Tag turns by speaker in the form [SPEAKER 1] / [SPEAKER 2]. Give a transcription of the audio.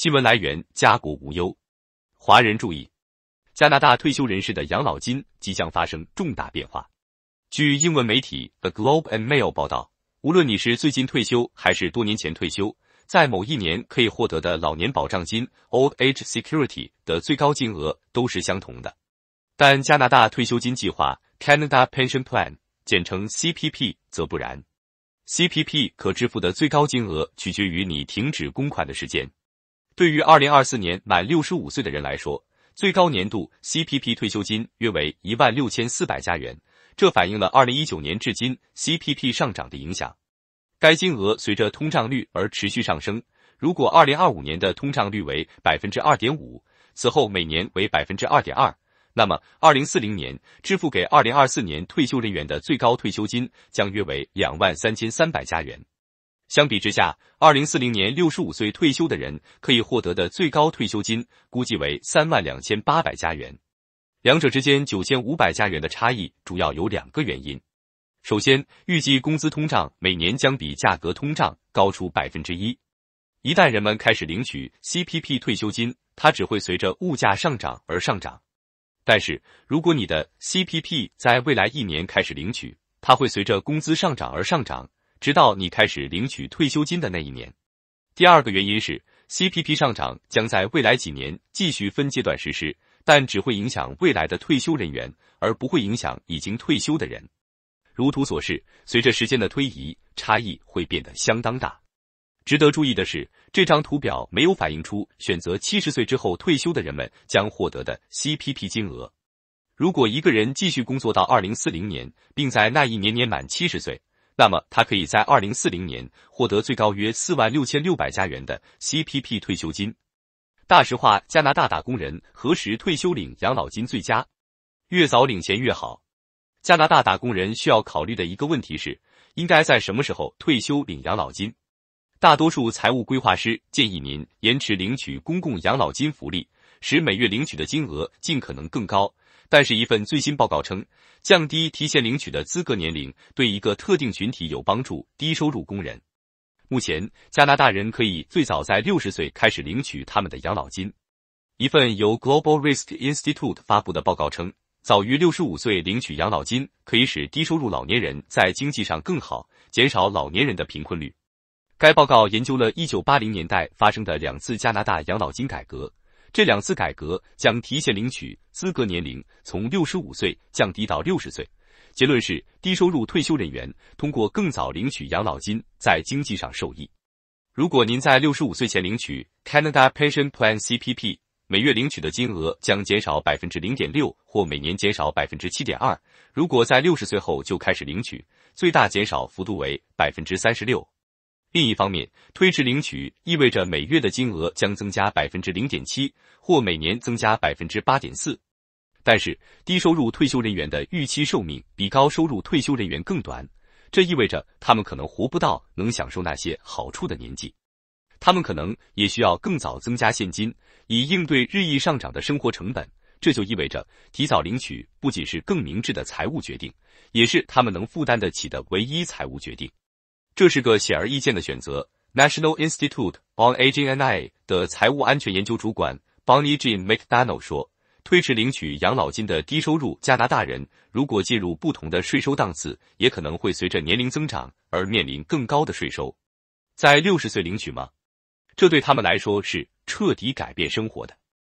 [SPEAKER 1] 新闻来源：家国无忧。华人注意，加拿大退休人士的养老金即将发生重大变化。据英文媒体 The Globe and Mail 报道，无论你是最近退休还是多年前退休，在某一年可以获得的老年保障金 （Old Age Security） 的最高金额都是相同的。但加拿大退休金计划 （Canada Pension Plan，简称 CPP） 则不然，CPP 可支付的最高金额取决于你停止公款的时间。对于二零二四年满六十五岁的人来说，最高年度 CPP 退休金约为一万六千四百加元，这反映了二零一九年至今 CPP 上涨的影响。该金额随着通胀率而持续上升。如果二零二五年的通胀率为百分之二点五，此后每年为百分之二点二，那么二零四零年支付给二零二四年退休人员的最高退休金将约为两万三千三百加元。相比之下，二零四零年六十五岁退休的人可以获得的最高退休金估计为三万两千八百加元。两者之间九千五百加元的差异主要有两个原因。首先，预计工资通胀每年将比价格通胀高出百分之一。一旦人们开始领取 CPP 退休金，它只会随着物价上涨而上涨。但是，如果你的 CPP 在未来一年开始领取，它会随着工资上涨而上涨。直到你开始领取退休金的那一年。第二个原因是，CPP 上涨将在未来几年继续分阶段实施，但只会影响未来的退休人员，而不会影响已经退休的人。如图所示，随着时间的推移，差异会变得相当大。值得注意的是，这张图表没有反映出选择七十岁之后退休的人们将获得的 CPP 金额。如果一个人继续工作到二零四零年，并在那一年年满七十岁，那么，他可以在二零四零年获得最高约四万六千六百加元的 CPP 退休金。大实话，加拿大打工人何时退休领养老金最佳？越早领钱越好。加拿大打工人需要考虑的一个问题是，应该在什么时候退休领养老金？大多数财务规划师建议您延迟领取公共养老金福利，使每月领取的金额尽可能更高。但是，一份最新报告称，降低提前领取的资格年龄对一个特定群体有帮助——低收入工人。目前，加拿大人可以最早在六十岁开始领取他们的养老金。一份由 Global Risk Institute 发布的报告称，早于六十五岁领取养老金可以使低收入老年人在经济上更好，减少老年人的贫困率。该报告研究了1980年代发生的两次加拿大养老金改革。这两次改革将提前领取资格年龄从六十五岁降低到六十岁。结论是，低收入退休人员通过更早领取养老金，在经济上受益。如果您在六十五岁前领取 Canada Pension Plan (CPP)，每月领取的金额将减少百分之零点六，或每年减少百分之七点二。如果在六十岁后就开始领取，最大减少幅度为百分之三十六。另一方面，推迟领取意味着每月的金额将增加百分之零点七，或每年增加百分之八点四。但是，低收入退休人员的预期寿命比高收入退休人员更短，这意味着他们可能活不到能享受那些好处的年纪。他们可能也需要更早增加现金，以应对日益上涨的生活成本。这就意味着，提早领取不仅是更明智的财务决定，也是他们能负担得起的唯一财务决定。这是个显而易见的选择。National Institute on Aging and I 的财务安全研究主管 Bonnie Jean m c d o n a e l 说，推迟领取养老金的低收入加拿大人，如果进入不同的税收档次，也可能会随着年龄增长而面临更高的税收。在六十岁领取吗？这对他们来说是彻底改变生活的。